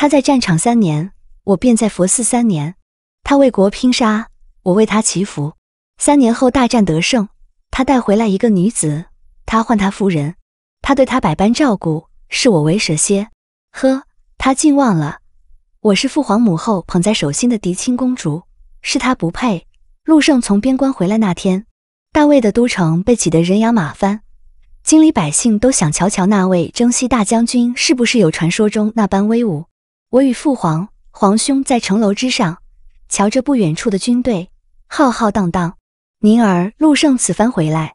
他在战场三年，我便在佛寺三年。他为国拼杀，我为他祈福。三年后大战得胜，他带回来一个女子，他唤她夫人，他对他百般照顾，视我为蛇蝎。呵，他竟忘了我是父皇母后捧在手心的嫡亲公主，是他不配。陆胜从边关回来那天，大魏的都城被挤得人仰马翻，京里百姓都想瞧瞧那位征西大将军是不是有传说中那般威武。我与父皇、皇兄在城楼之上，瞧着不远处的军队浩浩荡荡。宁儿、陆胜此番回来，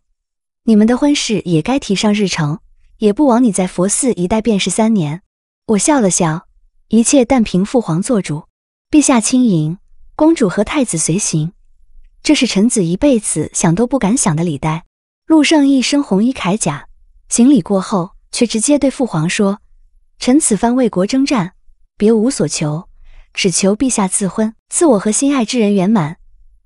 你们的婚事也该提上日程，也不枉你在佛寺一待便是三年。我笑了笑，一切但凭父皇做主。陛下亲迎，公主和太子随行，这是臣子一辈子想都不敢想的礼待。陆胜一身红衣铠甲，行礼过后，却直接对父皇说：“臣此番为国征战。”别无所求，只求陛下赐婚，赐我和心爱之人圆满。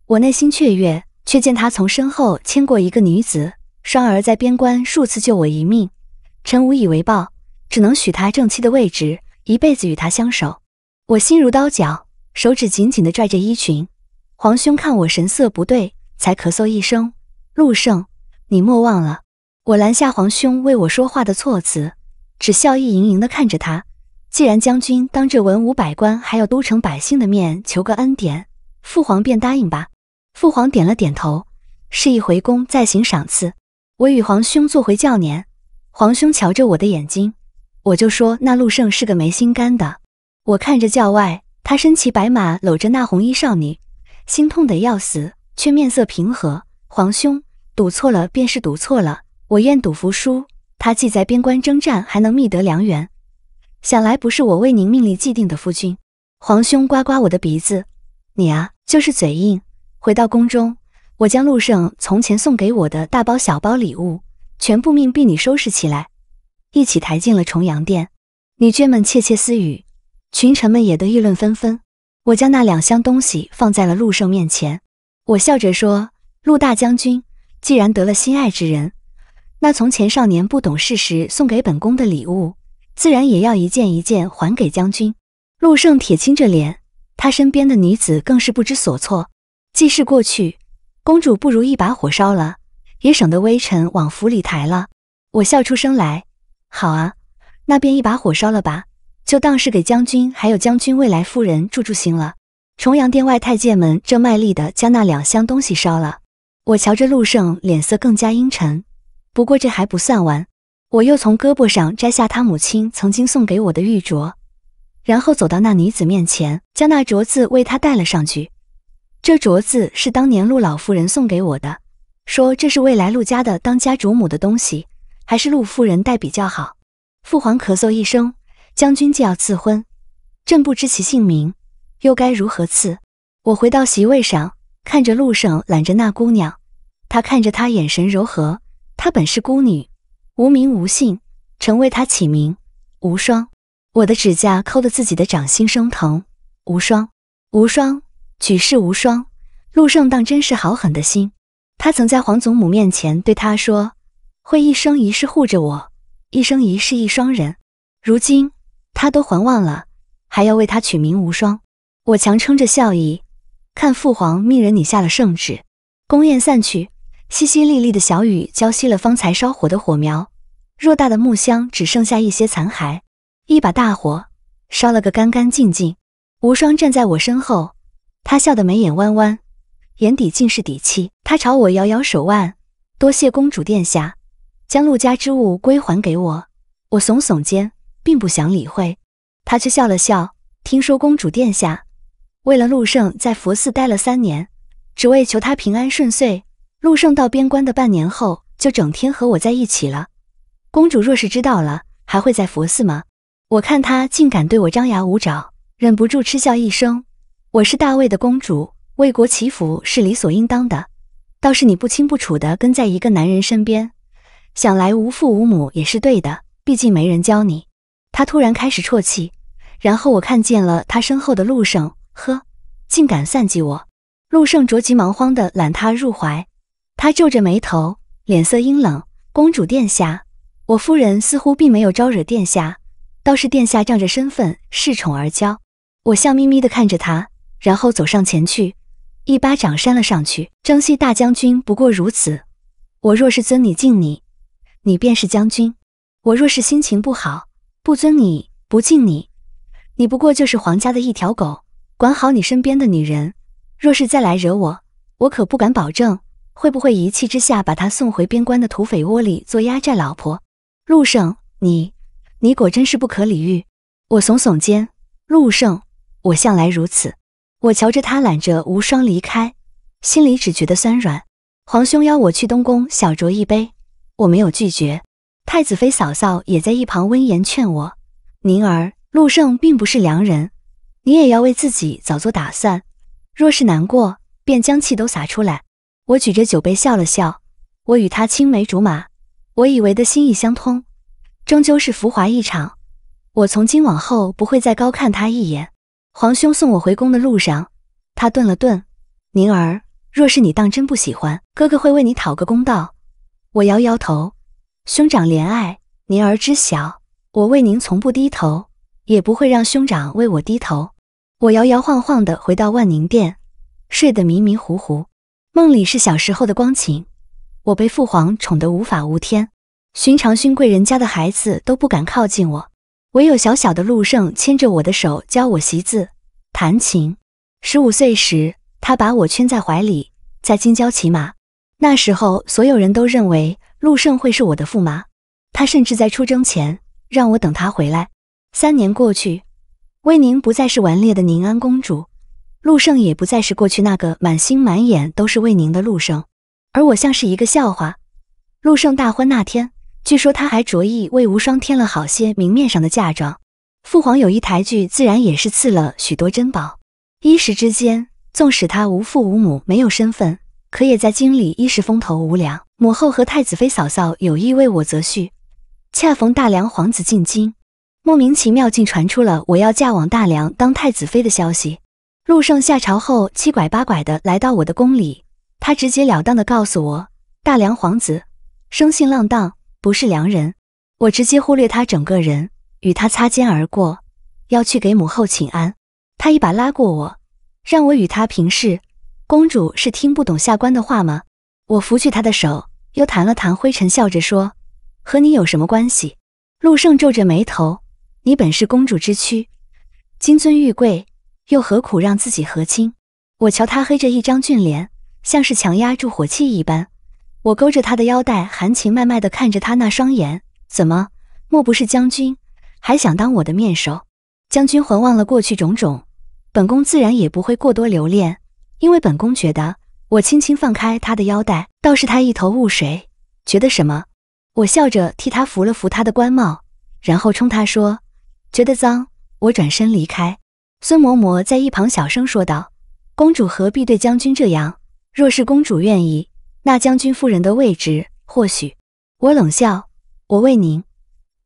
我内心雀跃，却见他从身后牵过一个女子。双儿在边关数次救我一命，臣无以为报，只能许他正妻的位置，一辈子与他相守。我心如刀绞，手指紧紧地拽着衣裙。皇兄看我神色不对，才咳嗽一声：“陆胜，你莫忘了。”我拦下皇兄为我说话的措辞，只笑意盈盈地看着他。既然将军当着文武百官还有都城百姓的面求个恩典，父皇便答应吧。父皇点了点头，示意回宫再行赏赐。我与皇兄坐回轿辇，皇兄瞧着我的眼睛，我就说那陆胜是个没心肝的。我看着轿外，他身骑白马，搂着那红衣少女，心痛得要死，却面色平和。皇兄，赌错了便是赌错了，我愿赌服输。他既在边关征战，还能觅得良缘。想来不是我为您命里既定的夫君，皇兄刮刮我的鼻子，你啊就是嘴硬。回到宫中，我将陆胜从前送给我的大包小包礼物全部命婢你收拾起来，一起抬进了重阳殿。女眷们窃窃私语，群臣们也都议论纷纷。我将那两箱东西放在了陆胜面前，我笑着说：“陆大将军，既然得了心爱之人，那从前少年不懂事时送给本宫的礼物。”自然也要一件一件还给将军。陆胜铁青着脸，他身边的女子更是不知所措。既是过去，公主不如一把火烧了，也省得微臣往府里抬了。我笑出声来，好啊，那便一把火烧了吧，就当是给将军还有将军未来夫人助助兴了。重阳殿外太监们正卖力的将那两箱东西烧了。我瞧着陆胜脸色更加阴沉，不过这还不算完。我又从胳膊上摘下他母亲曾经送给我的玉镯，然后走到那女子面前，将那镯子为她戴了上去。这镯子是当年陆老夫人送给我的，说这是未来陆家的当家主母的东西，还是陆夫人戴比较好。父皇咳嗽一声，将军既要赐婚，朕不知其姓名，又该如何赐？我回到席位上，看着陆胜揽着那姑娘，他看着她眼神柔和，她本是孤女。无名无姓，曾为他起名无双。我的指甲抠得自己的掌心生疼。无双，无双，举世无双。陆胜当真是好狠的心。他曾在皇祖母面前对他说，会一生一世护着我，一生一世一双人。如今他都还忘了，还要为他取名无双。我强撑着笑意，看父皇命人拟下了圣旨。宫宴散去。淅淅沥沥的小雨浇熄了方才烧火的火苗，偌大的木箱只剩下一些残骸，一把大火烧了个干干净净。无双站在我身后，他笑得眉眼弯弯，眼底尽是底气。他朝我摇摇手腕，多谢公主殿下将陆家之物归还给我。我耸耸肩，并不想理会，他却笑了笑。听说公主殿下为了陆胜在佛寺待了三年，只为求他平安顺遂。陆胜到边关的半年后，就整天和我在一起了。公主若是知道了，还会在佛寺吗？我看他竟敢对我张牙舞爪，忍不住嗤笑一声。我是大魏的公主，为国祈福是理所应当的。倒是你不清不楚的跟在一个男人身边，想来无父无母也是对的，毕竟没人教你。他突然开始啜泣，然后我看见了他身后的陆胜。呵，竟敢算计我！陆胜着急忙慌的揽他入怀。他皱着眉头，脸色阴冷。公主殿下，我夫人似乎并没有招惹殿下，倒是殿下仗着身份恃宠而骄。我笑眯眯地看着他，然后走上前去，一巴掌扇了上去。征西大将军不过如此，我若是尊你敬你，你便是将军；我若是心情不好，不尊你不敬你，你不过就是皇家的一条狗。管好你身边的女人，若是再来惹我，我可不敢保证。会不会一气之下把他送回边关的土匪窝里做压寨老婆？陆胜，你，你果真是不可理喻。我耸耸肩。陆胜，我向来如此。我瞧着他揽着无双离开，心里只觉得酸软。皇兄邀我去东宫小酌一杯，我没有拒绝。太子妃嫂嫂也在一旁温言劝我：“宁儿，陆胜并不是良人，你也要为自己早做打算。若是难过，便将气都撒出来。”我举着酒杯笑了笑，我与他青梅竹马，我以为的心意相通，终究是浮华一场。我从今往后不会再高看他一眼。皇兄送我回宫的路上，他顿了顿：“宁儿，若是你当真不喜欢，哥哥会为你讨个公道。”我摇摇头：“兄长怜爱，宁儿知晓。我为您从不低头，也不会让兄长为我低头。”我摇摇晃晃的回到万宁殿，睡得迷迷糊糊。梦里是小时候的光景，我被父皇宠得无法无天，寻常勋贵人家的孩子都不敢靠近我，唯有小小的陆胜牵着我的手教我习字、弹琴。十五岁时，他把我圈在怀里，在京郊骑马。那时候，所有人都认为陆胜会是我的驸马，他甚至在出征前让我等他回来。三年过去，威宁不再是顽劣的宁安公主。陆胜也不再是过去那个满心满眼都是魏宁的陆胜，而我像是一个笑话。陆胜大婚那天，据说他还着意为无双添了好些明面上的嫁妆。父皇有意抬举，自然也是赐了许多珍宝。一时之间，纵使他无父无母，没有身份，可也在京里衣食风头无两。母后和太子妃嫂嫂有意为我择婿，恰逢大梁皇子进京，莫名其妙竟传出了我要嫁往大梁当太子妃的消息。陆胜下朝后，七拐八拐的来到我的宫里。他直截了当的告诉我：“大梁皇子生性浪荡，不是良人。”我直接忽略他整个人，与他擦肩而过，要去给母后请安。他一把拉过我，让我与他平视。公主是听不懂下官的话吗？我拂去他的手，又弹了弹灰尘，笑着说：“和你有什么关系？”陆胜皱着眉头：“你本是公主之躯，金尊玉贵。”又何苦让自己和亲？我瞧他黑着一张俊脸，像是强压住火气一般。我勾着他的腰带，含情脉脉地看着他那双眼。怎么？莫不是将军还想当我的面首？将军还忘了过去种种，本宫自然也不会过多留恋。因为本宫觉得，我轻轻放开他的腰带，倒是他一头雾水，觉得什么？我笑着替他扶了扶他的官帽，然后冲他说：“觉得脏。”我转身离开。孙嬷嬷在一旁小声说道：“公主何必对将军这样？若是公主愿意，那将军夫人的位置或许……”我冷笑：“我为您，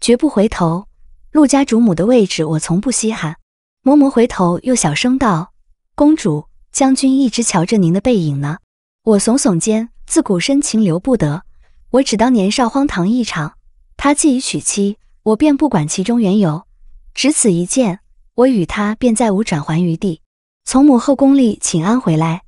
绝不回头。陆家主母的位置，我从不稀罕。”嬷嬷回头又小声道：“公主，将军一直瞧着您的背影呢。”我耸耸肩：“自古深情留不得，我只当年少荒唐一场。他既已娶妻，我便不管其中缘由，只此一见。”我与他便再无转还余地。从母后宫里请安回来，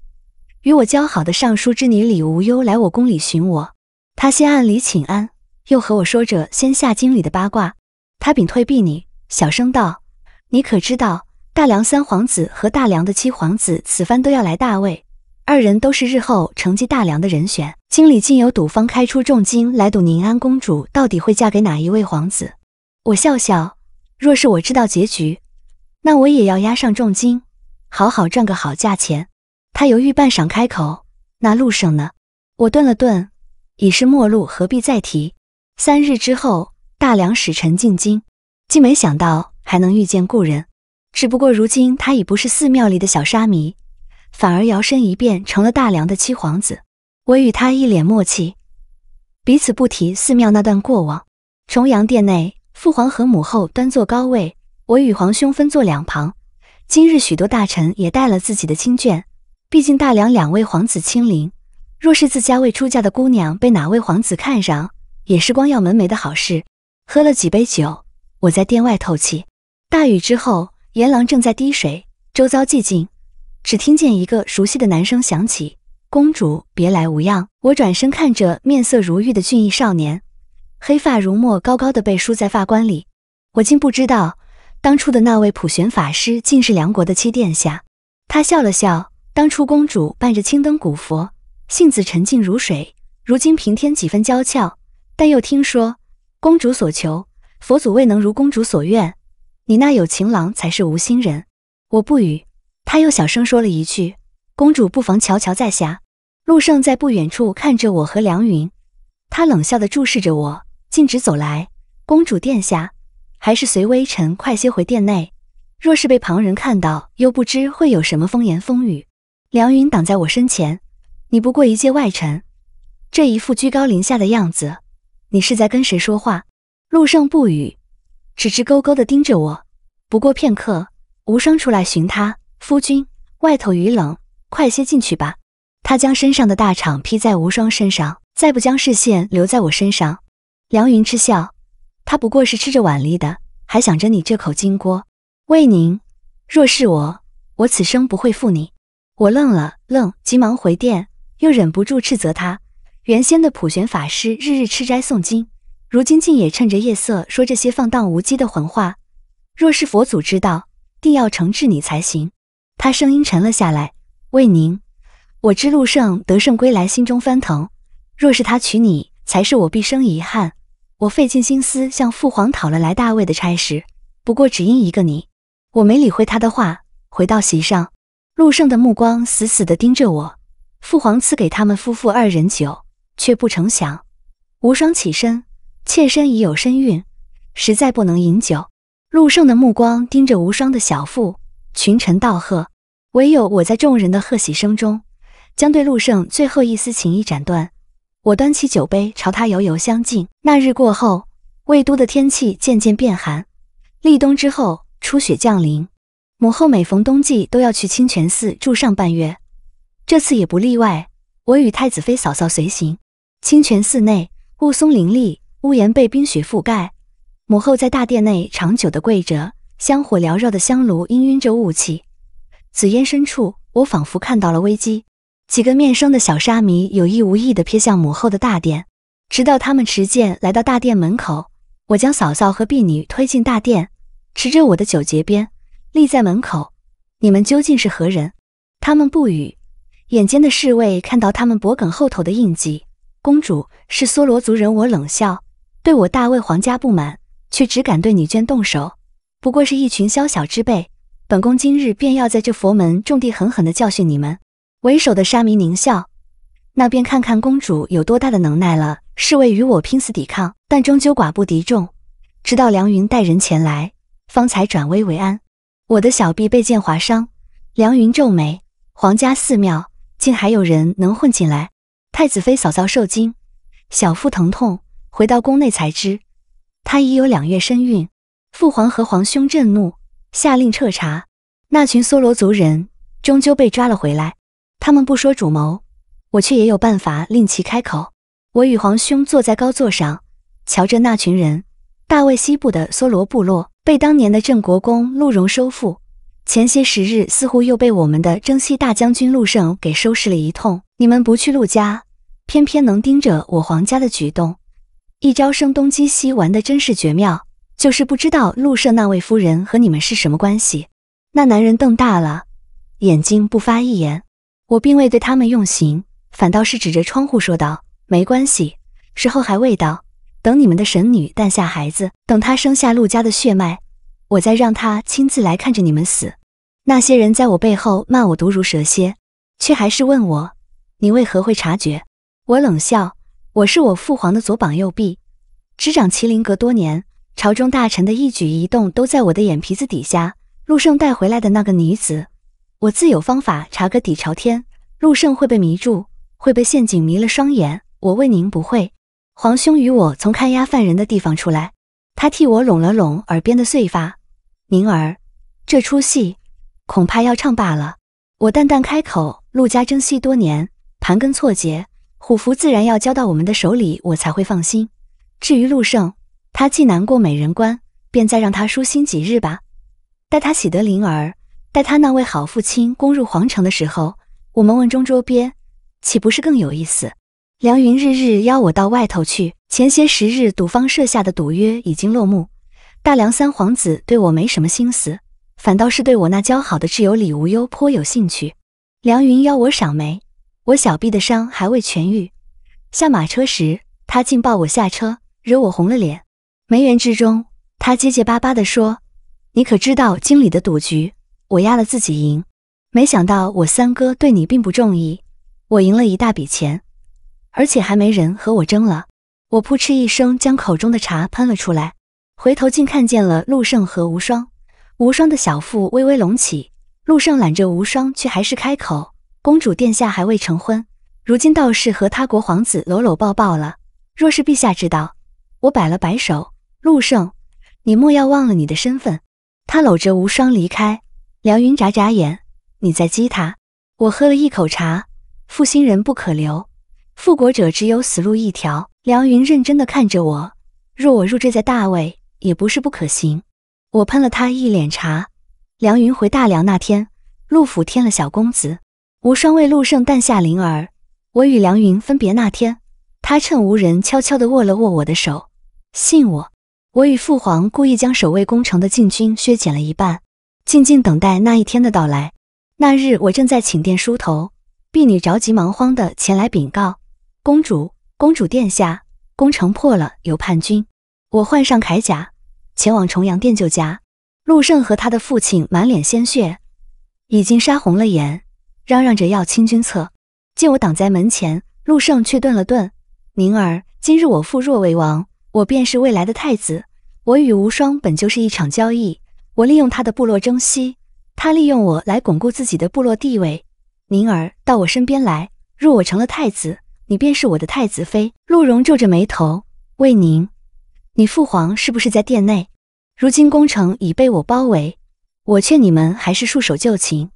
与我交好的尚书之女李无忧来我宫里寻我。他先暗里请安，又和我说着先下京里的八卦。他屏退避你，小声道：“你可知道，大梁三皇子和大梁的七皇子此番都要来大魏，二人都是日后承继大梁的人选。京里竟有赌方开出重金来赌宁安公主到底会嫁给哪一位皇子。”我笑笑，若是我知道结局。那我也要押上重金，好好赚个好价钱。他犹豫半晌，开口：“那陆胜呢？”我顿了顿，已是陌路，何必再提？三日之后，大梁使臣进京，竟没想到还能遇见故人。只不过如今他已不是寺庙里的小沙弥，反而摇身一变成了大梁的七皇子。我与他一脸默契，彼此不提寺庙那段过往。重阳殿内，父皇和母后端坐高位。我与皇兄分坐两旁，今日许多大臣也带了自己的亲眷，毕竟大梁两位皇子亲临，若是自家未出嫁的姑娘被哪位皇子看上，也是光耀门楣的好事。喝了几杯酒，我在殿外透气。大雨之后，岩郎正在滴水，周遭寂静，只听见一个熟悉的男声响起：“公主别来无恙。”我转身看着面色如玉的俊逸少年，黑发如墨，高高的被梳在发冠里，我竟不知道。当初的那位普玄法师，竟是梁国的七殿下。他笑了笑，当初公主伴着青灯古佛，性子沉静如水，如今平添几分娇俏。但又听说，公主所求，佛祖未能如公主所愿。你那有情郎才是无心人。我不语。他又小声说了一句：“公主不妨瞧瞧在下。”陆胜在不远处看着我和梁云，他冷笑地注视着我，径直走来。公主殿下。还是随微臣快些回殿内，若是被旁人看到，又不知会有什么风言风语。梁云挡在我身前，你不过一介外臣，这一副居高临下的样子，你是在跟谁说话？陆胜不语，只直勾勾地盯着我。不过片刻，无双出来寻他夫君，外头雨冷，快些进去吧。他将身上的大氅披在无双身上，再不将视线留在我身上。梁云嗤笑。他不过是吃着碗里的，还想着你这口金锅。魏宁，若是我，我此生不会负你。我愣了愣，急忙回电，又忍不住斥责他。原先的普玄法师日日吃斋诵经，如今竟也趁着夜色说这些放荡无羁的混话。若是佛祖知道，定要惩治你才行。他声音沉了下来：“魏宁，我知陆胜得胜归来，心中翻腾。若是他娶你，才是我毕生遗憾。”我费尽心思向父皇讨了来大位的差事，不过只因一个你，我没理会他的话。回到席上，陆胜的目光死死地盯着我。父皇赐给他们夫妇二人酒，却不成想，无双起身，妾身已有身孕，实在不能饮酒。陆胜的目光盯着无双的小腹，群臣道贺，唯有我在众人的贺喜声中，将对陆胜最后一丝情意斩断。我端起酒杯，朝他遥遥相敬。那日过后，魏都的天气渐渐变寒。立冬之后，初雪降临。母后每逢冬季都要去清泉寺住上半月，这次也不例外。我与太子妃嫂嫂随行。清泉寺内，雾凇林立，屋檐被冰雪覆盖。母后在大殿内长久地跪着，香火缭绕的香炉氤氲着雾气。紫烟深处，我仿佛看到了危机。几个面生的小沙弥有意无意地瞥向母后的大殿，直到他们持剑来到大殿门口，我将嫂嫂和婢女推进大殿，持着我的九节鞭，立在门口。你们究竟是何人？他们不语。眼尖的侍卫看到他们脖梗后头的印记，公主是梭罗族人。我冷笑，对我大魏皇家不满，却只敢对女眷动手。不过是一群宵小之辈，本宫今日便要在这佛门重地狠狠地教训你们。为首的沙弥狞笑：“那便看看公主有多大的能耐了。”侍卫与我拼死抵抗，但终究寡不敌众。直到梁云带人前来，方才转危为安。我的小臂被剑划伤。梁云皱眉：“皇家寺庙竟还有人能混进来？”太子妃嫂嫂受惊，小腹疼痛，回到宫内才知她已有两月身孕。父皇和皇兄震怒，下令彻查。那群梭罗族人终究被抓了回来。他们不说主谋，我却也有办法令其开口。我与皇兄坐在高座上，瞧着那群人。大卫西部的梭罗部落被当年的镇国公陆荣收复，前些时日似乎又被我们的征西大将军陆胜给收拾了一通。你们不去陆家，偏偏能盯着我皇家的举动，一招声东击西，玩的真是绝妙。就是不知道陆胜那位夫人和你们是什么关系。那男人瞪大了眼睛，不发一言。我并未对他们用刑，反倒是指着窗户说道：“没关系，时候还未到，等你们的神女诞下孩子，等她生下陆家的血脉，我再让她亲自来看着你们死。”那些人在我背后骂我毒如蛇蝎，却还是问我：“你为何会察觉？”我冷笑：“我是我父皇的左膀右臂，执掌麒麟阁多年，朝中大臣的一举一动都在我的眼皮子底下。”陆胜带回来的那个女子。我自有方法查个底朝天，陆胜会被迷住，会被陷阱迷了双眼。我为您不会。皇兄与我从看押犯人的地方出来，他替我拢了拢耳边的碎发。宁儿，这出戏恐怕要唱罢了。我淡淡开口。陆家争息多年，盘根错节，虎符自然要交到我们的手里，我才会放心。至于陆胜，他既难过美人关，便再让他舒心几日吧，待他喜得灵儿。待他那位好父亲攻入皇城的时候，我们瓮中捉鳖，岂不是更有意思？梁云日日邀我到外头去。前些时日赌方设下的赌约已经落幕，大梁三皇子对我没什么心思，反倒是对我那交好的挚友李无忧颇有兴趣。梁云邀我赏梅，我小臂的伤还未痊愈，下马车时他竟抱我下车，惹我红了脸。梅园之中，他结结巴巴地说：“你可知道京里的赌局？”我压了自己赢，没想到我三哥对你并不中意。我赢了一大笔钱，而且还没人和我争了。我扑哧一声将口中的茶喷了出来，回头竟看见了陆胜和无双。无双的小腹微微隆起，陆胜揽着无双，却还是开口：“公主殿下还未成婚，如今倒是和他国皇子搂搂抱抱了。若是陛下知道……”我摆了摆手：“陆胜，你莫要忘了你的身份。”他搂着无双离开。梁云眨眨眼，你在激他。我喝了一口茶，负心人不可留，复国者只有死路一条。梁云认真的看着我，若我入赘在大魏，也不是不可行。我喷了他一脸茶。梁云回大梁那天，陆府添了小公子，无双为陆胜诞下麟儿。我与梁云分别那天，他趁无人悄悄的握了握我的手，信我。我与父皇故意将守卫攻城的禁军削减了一半。静静等待那一天的到来。那日我正在寝殿梳头，婢女着急忙慌地前来禀告：“公主，公主殿下，宫城破了，有叛军。”我换上铠甲，前往重阳殿救家。陆胜和他的父亲满脸鲜血，已经杀红了眼，嚷嚷着要清君侧。见我挡在门前，陆胜却顿了顿：“宁儿，今日我父若为王，我便是未来的太子。我与无双本就是一场交易。”我利用他的部落争西，他利用我来巩固自己的部落地位。宁儿，到我身边来。若我成了太子，你便是我的太子妃。陆荣皱着眉头：“魏宁，你父皇是不是在殿内？如今宫城已被我包围，我劝你们还是束手就擒，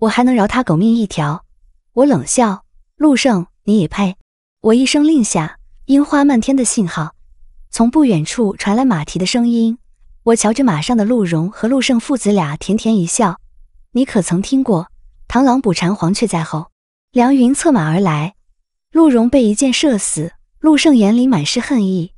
我还能饶他狗命一条。”我冷笑：“陆胜，你也配？”我一声令下，樱花漫天的信号，从不远处传来马蹄的声音。我瞧着马上的陆荣和陆胜父子俩，甜甜一笑。你可曾听过“螳螂捕蝉，黄雀在后”？梁云策马而来，陆荣被一箭射死。陆胜眼里满是恨意，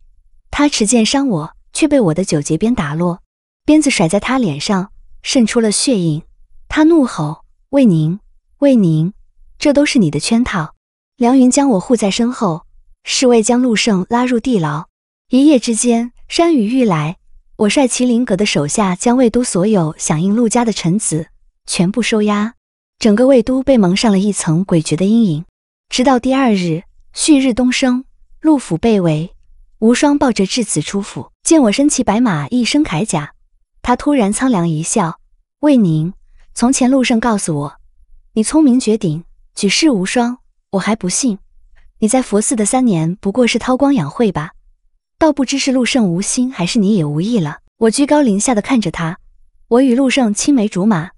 他持剑伤我，却被我的九节鞭打落。鞭子甩在他脸上，渗出了血印。他怒吼：“魏宁，魏宁，这都是你的圈套！”梁云将我护在身后，侍卫将陆胜拉入地牢。一夜之间，山雨欲来。我率麒麟阁的手下，将魏都所有响应陆家的臣子全部收押，整个魏都被蒙上了一层诡谲的阴影。直到第二日旭日东升，陆府被围，无双抱着稚子出府，见我身骑白马，一身铠甲，他突然苍凉一笑：“魏宁，从前陆胜告诉我，你聪明绝顶，举世无双，我还不信。你在佛寺的三年，不过是韬光养晦吧。”倒不知是陆胜无心，还是你也无意了。我居高临下的看着他，我与陆胜青梅竹马，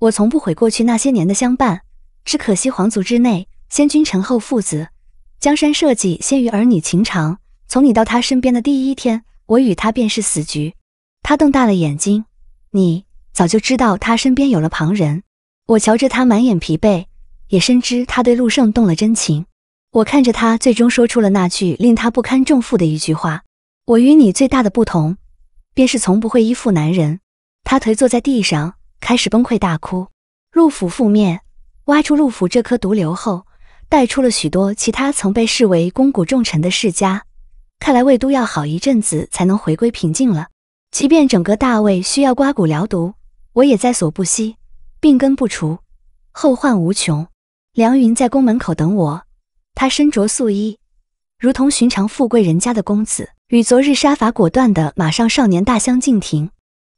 我从不悔过去那些年的相伴，只可惜皇族之内，先君臣后父子，江山社稷先于儿女情长。从你到他身边的第一天，我与他便是死局。他瞪大了眼睛，你早就知道他身边有了旁人。我瞧着他满眼疲惫，也深知他对陆胜动了真情。我看着他，最终说出了那句令他不堪重负的一句话。我与你最大的不同，便是从不会依附男人。他颓坐在地上，开始崩溃大哭。陆府覆灭，挖出陆府这颗毒瘤后，带出了许多其他曾被视为肱骨重臣的世家。看来魏都要好一阵子才能回归平静了。即便整个大魏需要刮骨疗毒，我也在所不惜。病根不除，后患无穷。梁云在宫门口等我，他身着素衣，如同寻常富贵人家的公子。与昨日杀伐果断的马上少年大相径庭。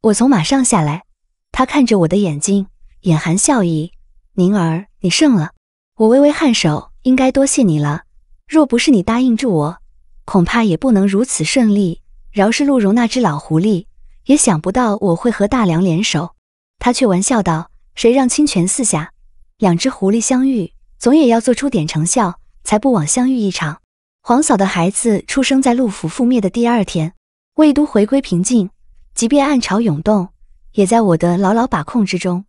我从马上下来，他看着我的眼睛，眼含笑意：“宁儿，你胜了。”我微微颔首：“应该多谢你了。若不是你答应助我，恐怕也不能如此顺利。饶是陆荣那只老狐狸，也想不到我会和大梁联手。”他却玩笑道：“谁让清泉寺下，两只狐狸相遇，总也要做出点成效，才不枉相遇一场。”皇嫂的孩子出生在陆府覆灭的第二天，魏都回归平静，即便暗潮涌动，也在我的牢牢把控之中。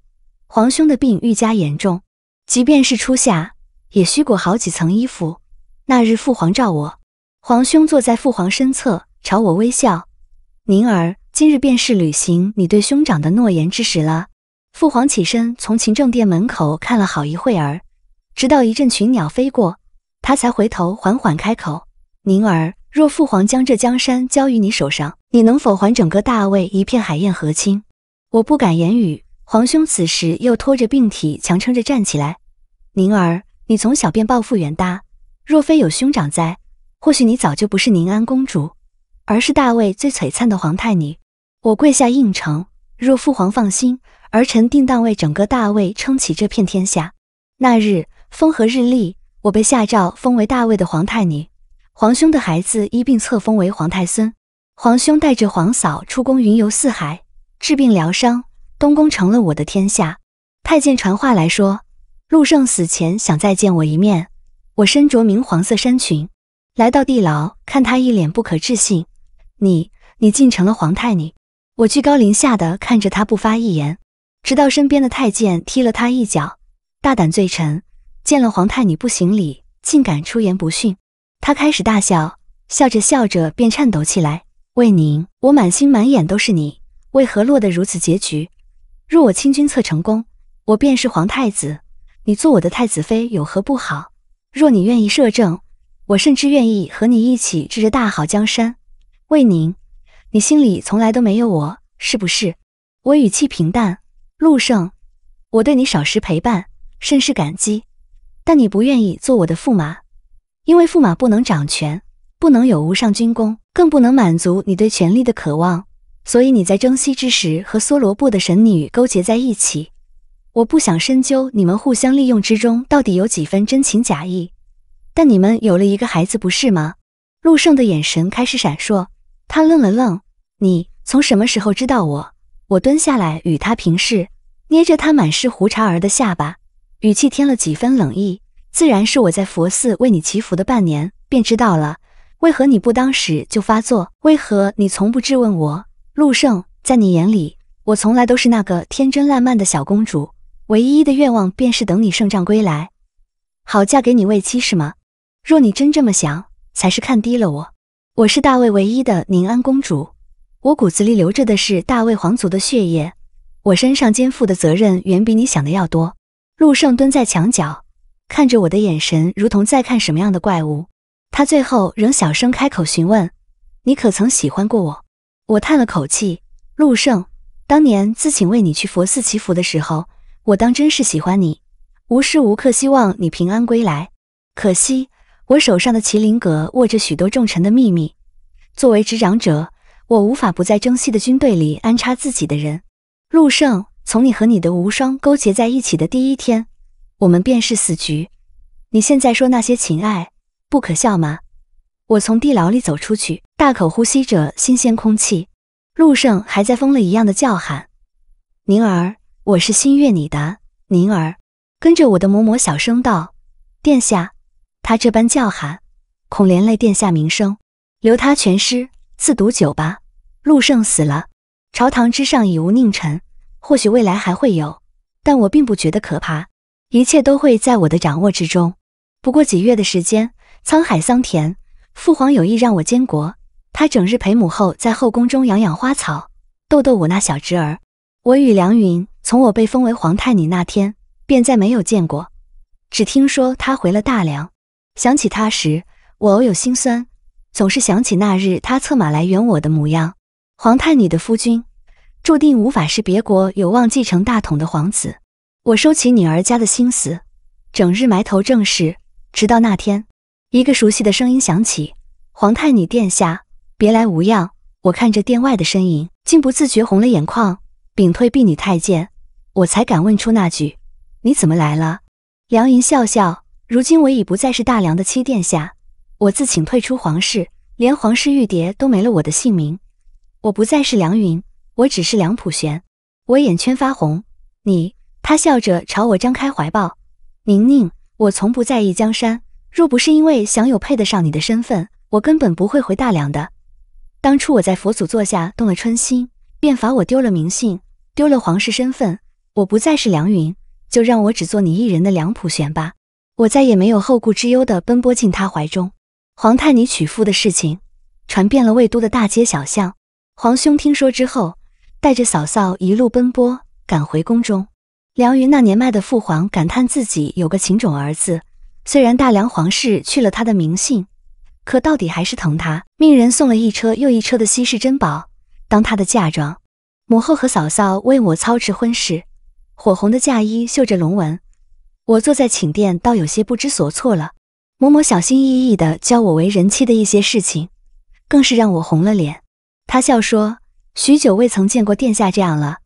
皇兄的病愈加严重，即便是初夏，也需裹好几层衣服。那日父皇召我，皇兄坐在父皇身侧，朝我微笑：“宁儿，今日便是履行你对兄长的诺言之时了。”父皇起身，从勤政殿门口看了好一会儿，直到一阵群鸟飞过。他才回头，缓缓开口：“宁儿，若父皇将这江山交于你手上，你能否还整个大魏一片海晏河清？”我不敢言语。皇兄此时又拖着病体，强撑着站起来：“宁儿，你从小便抱负远大，若非有兄长在，或许你早就不是宁安公主，而是大魏最璀璨的皇太女。”我跪下应承：“若父皇放心，儿臣定当为整个大魏撑起这片天下。”那日风和日丽。我被下诏封为大魏的皇太女，皇兄的孩子一并册封为皇太孙。皇兄带着皇嫂出宫云游四海，治病疗伤，东宫成了我的天下。太监传话来说，陆胜死前想再见我一面。我身着明黄色衫裙，来到地牢，看他一脸不可置信：“你，你竟成了皇太女！”我居高临下的看着他，不发一言，直到身边的太监踢了他一脚：“大胆罪臣！”见了皇太女不行礼，竟敢出言不逊。他开始大笑，笑着笑着便颤抖起来。魏宁，我满心满眼都是你，为何落得如此结局？若我清君侧成功，我便是皇太子，你做我的太子妃有何不好？若你愿意摄政，我甚至愿意和你一起治着大好江山。魏宁，你心里从来都没有我，是不是？我语气平淡。陆胜，我对你少时陪伴甚是感激。但你不愿意做我的驸马，因为驸马不能掌权，不能有无上军功，更不能满足你对权力的渴望，所以你在征西之时和梭罗布的神女勾结在一起。我不想深究你们互相利用之中到底有几分真情假意，但你们有了一个孩子，不是吗？陆胜的眼神开始闪烁，他愣了愣。你从什么时候知道我？我蹲下来与他平视，捏着他满是胡茬儿的下巴。语气添了几分冷意，自然是我在佛寺为你祈福的半年，便知道了为何你不当时就发作，为何你从不质问我。陆胜，在你眼里，我从来都是那个天真烂漫的小公主，唯一的愿望便是等你胜仗归来，好嫁给你为妻，是吗？若你真这么想，才是看低了我。我是大魏唯一的宁安公主，我骨子里流着的是大魏皇族的血液，我身上肩负的责任远比你想的要多。陆胜蹲在墙角，看着我的眼神如同在看什么样的怪物。他最后仍小声开口询问：“你可曾喜欢过我？”我叹了口气：“陆胜，当年自请为你去佛寺祈福的时候，我当真是喜欢你，无时无刻希望你平安归来。可惜，我手上的麒麟阁握着许多重臣的秘密，作为执掌者，我无法不在征西的军队里安插自己的人。”陆胜。从你和你的无双勾结在一起的第一天，我们便是死局。你现在说那些情爱，不可笑吗？我从地牢里走出去，大口呼吸着新鲜空气。陆胜还在疯了一样的叫喊：“宁儿，我是心悦你答宁儿。”跟着我的嬷嬷小声道：“殿下，他这般叫喊，恐连累殿下名声，留他全尸，赐毒酒吧。”陆胜死了，朝堂之上已无佞臣。或许未来还会有，但我并不觉得可怕，一切都会在我的掌握之中。不过几月的时间，沧海桑田。父皇有意让我监国，他整日陪母后在后宫中养养花草，逗逗我那小侄儿。我与梁云从我被封为皇太女那天便再没有见过，只听说他回了大梁。想起他时，我偶有心酸，总是想起那日他策马来援我的模样。皇太女的夫君。注定无法是别国有望继承大统的皇子。我收起女儿家的心思，整日埋头正事。直到那天，一个熟悉的声音响起：“皇太女殿下，别来无恙。”我看着殿外的身影，竟不自觉红了眼眶。屏退婢女太监，我才敢问出那句：“你怎么来了？”梁云笑笑：“如今我已不再是大梁的七殿下，我自请退出皇室，连皇室玉蝶都没了我的姓名。我不再是梁云。”我只是梁普玄，我眼圈发红。你，他笑着朝我张开怀抱。宁宁，我从不在意江山。若不是因为想有配得上你的身份，我根本不会回大梁的。当初我在佛祖座下动了春心，便罚我丢了名姓，丢了皇室身份。我不再是梁云，就让我只做你一人的梁普玄吧。我再也没有后顾之忧的奔波进他怀中。皇太你娶夫的事情，传遍了魏都的大街小巷。皇兄听说之后。带着嫂嫂一路奔波，赶回宫中。梁云那年迈的父皇感叹自己有个情种儿子，虽然大梁皇室去了他的名姓，可到底还是疼他，命人送了一车又一车的稀世珍宝当他的嫁妆。母后和嫂嫂为我操持婚事，火红的嫁衣绣着龙纹，我坐在寝殿倒有些不知所措了。嬷嬷小心翼翼地教我为人妻的一些事情，更是让我红了脸。她笑说。许久未曾见过殿下这样了。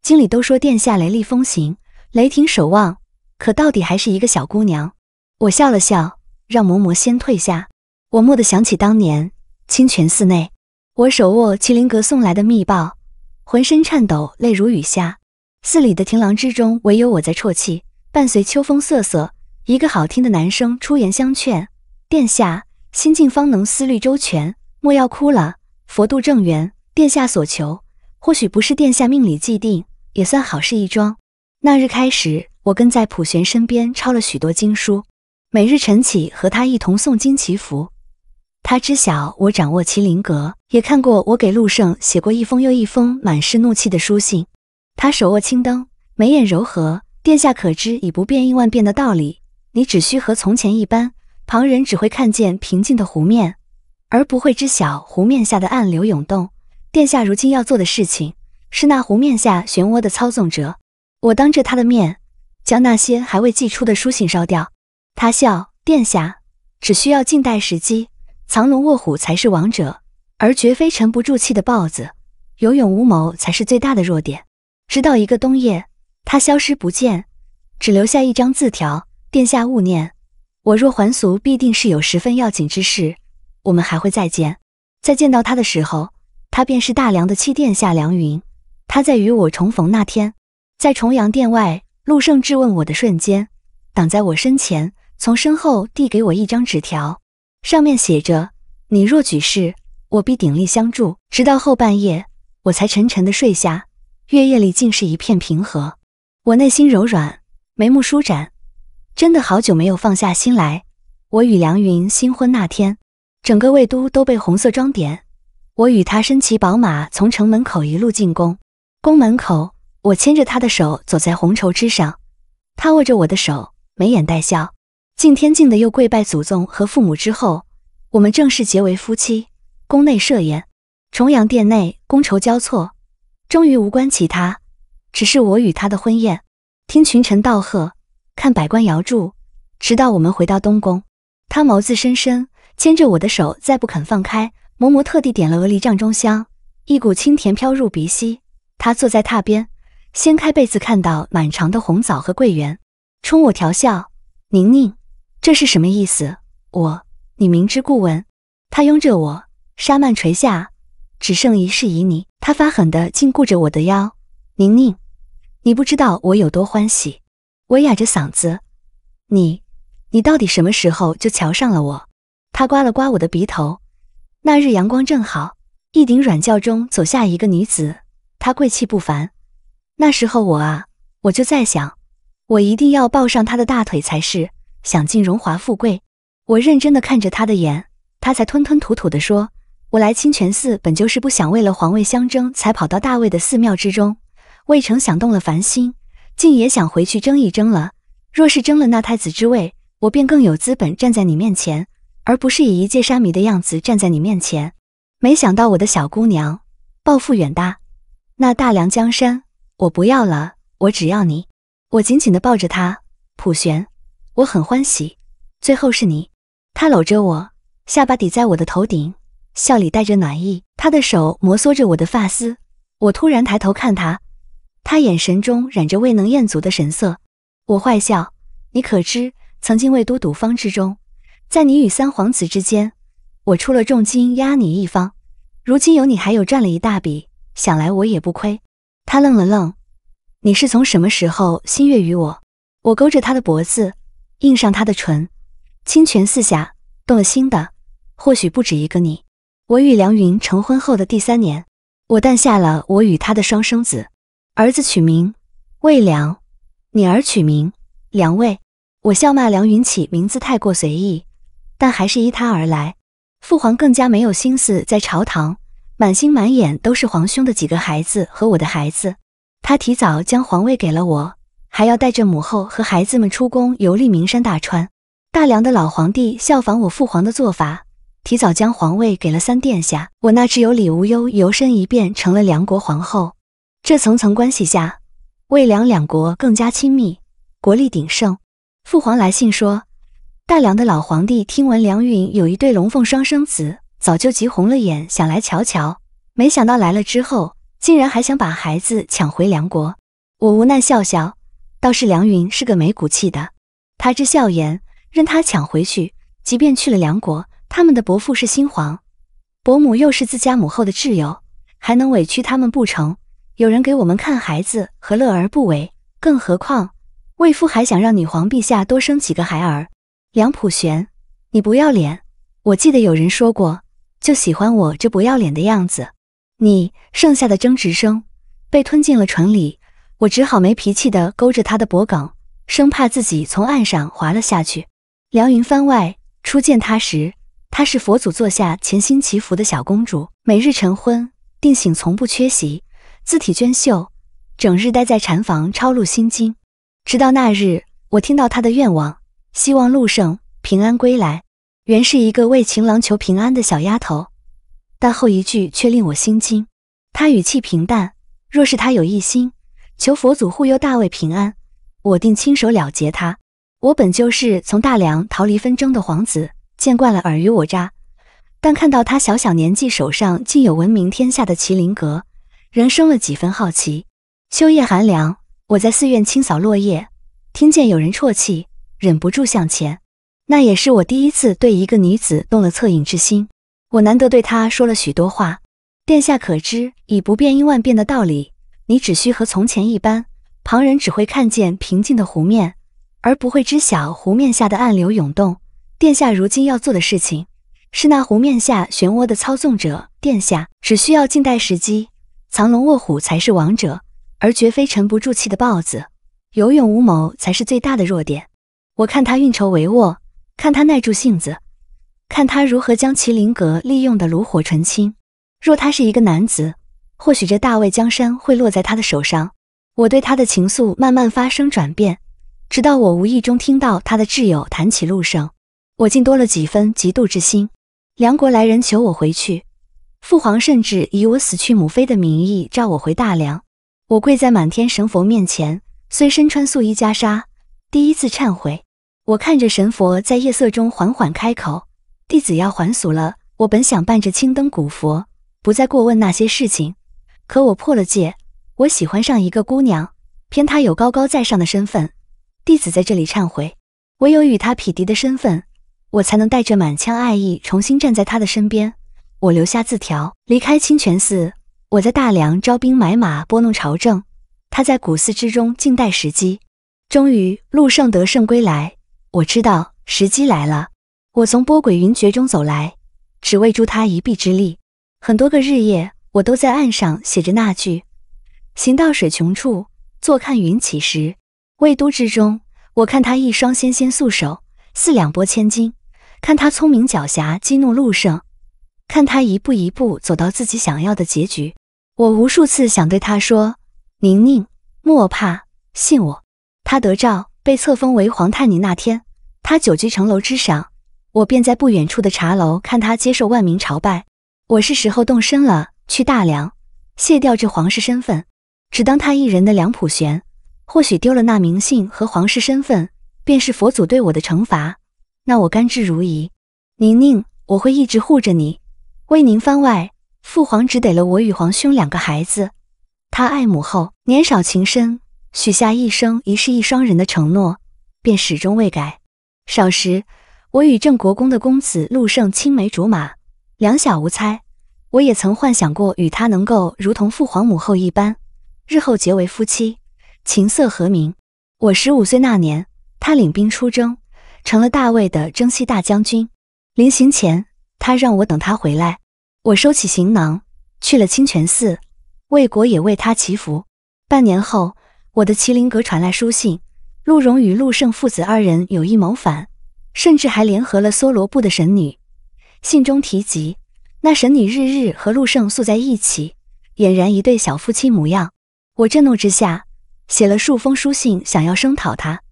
经理都说殿下雷厉风行，雷霆守望，可到底还是一个小姑娘。我笑了笑，让嬷嬷先退下。我蓦地想起当年清泉寺内，我手握麒麟阁送来的密报，浑身颤抖，泪如雨下。寺里的亭廊之中，唯有我在啜泣，伴随秋风瑟瑟。一个好听的男声出言相劝：“殿下，心境方能思虑周全，莫要哭了。佛度正缘。”殿下所求，或许不是殿下命里既定，也算好事一桩。那日开始，我跟在普玄身边抄了许多经书，每日晨起和他一同诵经祈福。他知晓我掌握麒麟阁，也看过我给陆胜写过一封又一封满是怒气的书信。他手握青灯，眉眼柔和。殿下可知，以不变应万变的道理，你只需和从前一般，旁人只会看见平静的湖面，而不会知晓湖面下的暗流涌动。殿下如今要做的事情，是那湖面下漩涡的操纵者。我当着他的面，将那些还未寄出的书信烧掉。他笑，殿下只需要静待时机，藏龙卧虎才是王者，而绝非沉不住气的豹子。有勇无谋才是最大的弱点。直到一个冬夜，他消失不见，只留下一张字条：“殿下勿念，我若还俗，必定是有十分要紧之事。我们还会再见，在见到他的时候。”他便是大梁的七殿下梁云。他在与我重逢那天，在重阳殿外，陆胜质问我的瞬间，挡在我身前，从身后递给我一张纸条，上面写着：“你若举事，我必鼎力相助。”直到后半夜，我才沉沉的睡下。月夜里竟是一片平和，我内心柔软，眉目舒展。真的好久没有放下心来。我与梁云新婚那天，整个魏都都被红色装点。我与他身骑宝马，从城门口一路进宫。宫门口，我牵着他的手走在红绸之上，他握着我的手，眉眼带笑，敬天敬的又跪拜祖宗和父母之后，我们正式结为夫妻。宫内设宴，重阳殿内觥筹交错，终于无关其他，只是我与他的婚宴。听群臣道贺，看百官摇柱，直到我们回到东宫，他眸子深深，牵着我的手，再不肯放开。嬷嬷特地点了鹅梨帐中香，一股清甜飘入鼻息。她坐在榻边，掀开被子，看到满床的红枣和桂圆，冲我调笑：“宁宁，这是什么意思？”我，你明知故问。她拥着我，纱幔垂下，只剩一世旖旎。她发狠的禁锢着我的腰。宁宁，你不知道我有多欢喜。我哑着嗓子：“你，你到底什么时候就瞧上了我？”她刮了刮我的鼻头。那日阳光正好，一顶软轿中走下一个女子，她贵气不凡。那时候我啊，我就在想，我一定要抱上她的大腿才是，享尽荣华富贵。我认真的看着她的眼，她才吞吞吐吐的说：“我来清泉寺本就是不想为了皇位相争，才跑到大魏的寺庙之中。未曾想动了凡心，竟也想回去争一争了。若是争了那太子之位，我便更有资本站在你面前。”而不是以一介山民的样子站在你面前，没想到我的小姑娘抱负远大，那大梁江山我不要了，我只要你。我紧紧地抱着她，普玄，我很欢喜。最后是你，他搂着我，下巴抵在我的头顶，笑里带着暖意。他的手摩挲着我的发丝，我突然抬头看他，他眼神中染着未能厌足的神色。我坏笑，你可知曾经魏都赌坊之中。在你与三皇子之间，我出了重金压你一方，如今有你，还有赚了一大笔，想来我也不亏。他愣了愣，你是从什么时候心悦于我？我勾着他的脖子，印上他的唇，清泉四下，动了心的或许不止一个你。我与梁云成婚后的第三年，我诞下了我与他的双生子，儿子取名魏良，女儿取名梁魏。我笑骂梁云起名字太过随意。但还是依他而来，父皇更加没有心思在朝堂，满心满眼都是皇兄的几个孩子和我的孩子。他提早将皇位给了我，还要带着母后和孩子们出宫游历名山大川。大梁的老皇帝效仿我父皇的做法，提早将皇位给了三殿下。我那只有李无忧游身一变成了梁国皇后。这层层关系下，魏梁两国更加亲密，国力鼎盛。父皇来信说。大梁的老皇帝听闻梁云有一对龙凤双生子，早就急红了眼，想来瞧瞧。没想到来了之后，竟然还想把孩子抢回梁国。我无奈笑笑，倒是梁云是个没骨气的。他之笑言，任他抢回去，即便去了梁国，他们的伯父是新皇，伯母又是自家母后的挚友，还能委屈他们不成？有人给我们看孩子，何乐而不为？更何况，卫夫还想让女皇陛下多生几个孩儿。梁普玄，你不要脸！我记得有人说过，就喜欢我这不要脸的样子。你剩下的争执声被吞进了唇里，我只好没脾气的勾着他的脖颈，生怕自己从岸上滑了下去。梁云帆外初见他时，她是佛祖座下潜心祈福的小公主，每日晨昏定醒，从不缺席，字体娟秀，整日待在禅房抄录心经。直到那日，我听到他的愿望。希望陆胜平安归来。原是一个为情郎求平安的小丫头，但后一句却令我心惊。她语气平淡。若是她有一心，求佛祖护佑大卫平安，我定亲手了结他。我本就是从大梁逃离纷争的皇子，见惯了尔虞我诈，但看到他小小年纪手上竟有闻名天下的麒麟阁，仍生了几分好奇。秋夜寒凉，我在寺院清扫落叶，听见有人啜泣。忍不住向前，那也是我第一次对一个女子动了恻隐之心。我难得对她说了许多话。殿下可知，以不变应万变的道理，你只需和从前一般。旁人只会看见平静的湖面，而不会知晓湖面下的暗流涌动。殿下如今要做的事情，是那湖面下漩涡的操纵者。殿下只需要静待时机，藏龙卧虎才是王者，而绝非沉不住气的豹子。有勇无谋才是最大的弱点。我看他运筹帷幄，看他耐住性子，看他如何将麒麟阁利用的炉火纯青。若他是一个男子，或许这大魏江山会落在他的手上。我对他的情愫慢慢发生转变，直到我无意中听到他的挚友谈起陆胜，我竟多了几分嫉妒之心。梁国来人求我回去，父皇甚至以我死去母妃的名义召我回大梁。我跪在满天神佛面前，虽身穿素衣袈裟，第一次忏悔。我看着神佛在夜色中缓缓开口：“弟子要还俗了。”我本想伴着青灯古佛，不再过问那些事情。可我破了戒，我喜欢上一个姑娘，偏她有高高在上的身份。弟子在这里忏悔，唯有与她匹敌的身份，我才能带着满腔爱意重新站在她的身边。我留下字条，离开清泉寺。我在大梁招兵买马，拨弄朝政；她在古寺之中静待时机。终于，陆胜得胜归来。我知道时机来了，我从波诡云谲中走来，只为助他一臂之力。很多个日夜，我都在岸上写着那句“行到水穷处，坐看云起时”。魏都之中，我看他一双纤纤素手，四两拨千斤；看他聪明狡黠，激怒陆胜；看他一步一步走到自己想要的结局。我无数次想对他说：“宁宁，莫怕，信我，他得赵。”被册封为皇太女那天，他久居城楼之上，我便在不远处的茶楼看他接受万民朝拜。我是时候动身了，去大梁，卸掉这皇室身份，只当他一人的梁普玄。或许丢了那名姓和皇室身份，便是佛祖对我的惩罚，那我甘之如饴。宁宁，我会一直护着你，为您番外。父皇只得了我与皇兄两个孩子，他爱母后，年少情深。许下一生一世一双人的承诺，便始终未改。少时，我与郑国公的公子陆胜青梅竹马，两小无猜。我也曾幻想过与他能够如同父皇母后一般，日后结为夫妻，琴瑟和鸣。我十五岁那年，他领兵出征，成了大魏的征西大将军。临行前，他让我等他回来。我收起行囊，去了清泉寺，为国也为他祈福。半年后。我的麒麟阁传来书信，陆荣与陆胜父子二人有意谋反，甚至还联合了梭罗部的神女。信中提及，那神女日日和陆胜宿在一起，俨然一对小夫妻模样。我震怒之下，写了数封书信，想要声讨他，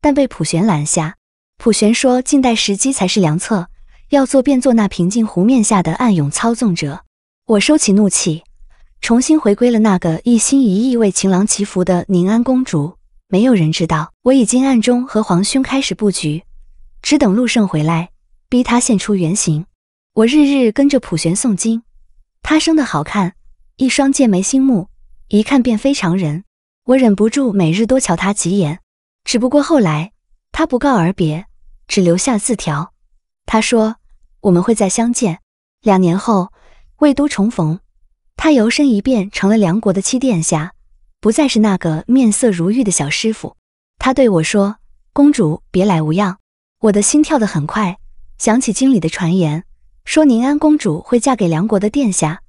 但被普玄拦下。普玄说：“静待时机才是良策，要做便做那平静湖面下的暗涌操纵者。”我收起怒气。重新回归了那个一心一意为情郎祈福的宁安公主。没有人知道，我已经暗中和皇兄开始布局，只等陆胜回来，逼他现出原形。我日日跟着普玄诵经，他生的好看，一双剑眉星目，一看便非常人。我忍不住每日多瞧他几眼。只不过后来他不告而别，只留下字条。他说：“我们会再相见。两年后，魏都重逢。”他摇身一变，成了梁国的七殿下，不再是那个面色如玉的小师傅。他对我说：“公主别来无恙。”我的心跳得很快，想起经理的传言，说宁安公主会嫁给梁国的殿下，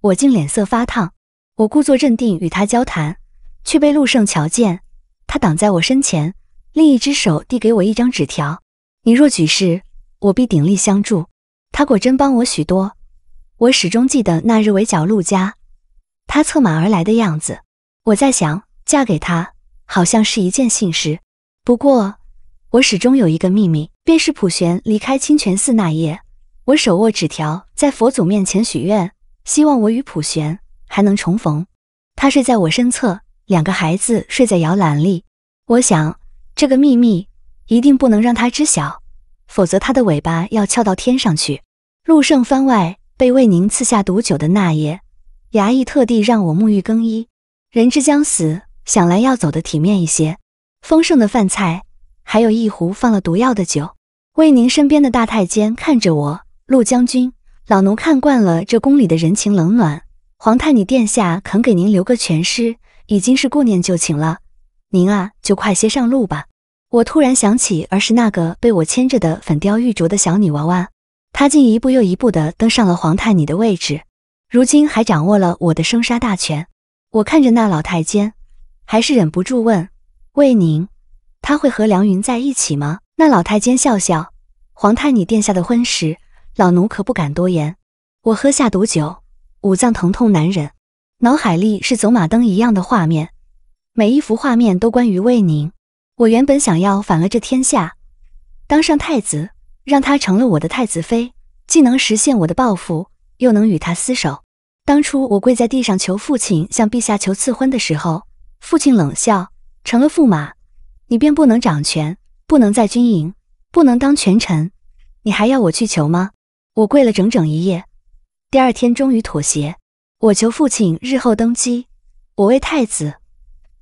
我竟脸色发烫。我故作镇定与他交谈，却被陆胜瞧见。他挡在我身前，另一只手递给我一张纸条：“你若举事，我必鼎力相助。”他果真帮我许多。我始终记得那日围剿陆家，他策马而来的样子。我在想，嫁给他好像是一件幸事。不过，我始终有一个秘密，便是普玄离开清泉寺那夜，我手握纸条，在佛祖面前许愿，希望我与普玄还能重逢。他睡在我身侧，两个孩子睡在摇篮里。我想，这个秘密一定不能让他知晓，否则他的尾巴要翘到天上去。陆胜番外。被魏宁赐下毒酒的那夜，衙役特地让我沐浴更衣。人之将死，想来要走得体面一些。丰盛的饭菜，还有一壶放了毒药的酒。魏宁身边的大太监看着我，陆将军，老奴看惯了这宫里的人情冷暖。皇太女殿下肯给您留个全尸，已经是顾念旧情了。您啊，就快些上路吧。我突然想起儿时那个被我牵着的粉雕玉琢的小女娃娃。他竟一步又一步地登上了皇太女的位置，如今还掌握了我的生杀大权。我看着那老太监，还是忍不住问：“魏宁，他会和梁云在一起吗？”那老太监笑笑：“皇太女殿下的婚事，老奴可不敢多言。”我喝下毒酒，五脏疼痛难忍，脑海里是走马灯一样的画面，每一幅画面都关于魏宁。我原本想要反了这天下，当上太子。让她成了我的太子妃，既能实现我的抱负，又能与她厮守。当初我跪在地上求父亲向陛下求赐婚的时候，父亲冷笑：“成了驸马，你便不能掌权，不能在军营，不能当权臣，你还要我去求吗？”我跪了整整一夜，第二天终于妥协。我求父亲日后登基，我为太子，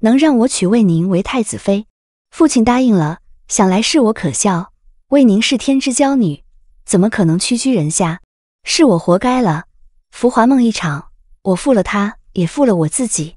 能让我娶魏宁为太子妃，父亲答应了。想来是我可笑。魏宁是天之娇女，怎么可能屈居人下？是我活该了。浮华梦一场，我负了他，也负了我自己。